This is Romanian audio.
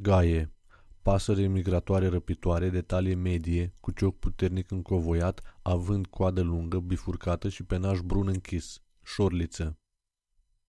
Gaie Pasăre migratoare răpitoare de talie medie, cu cioc puternic încovoiat, având coadă lungă, bifurcată și penaj brun închis. Șorliță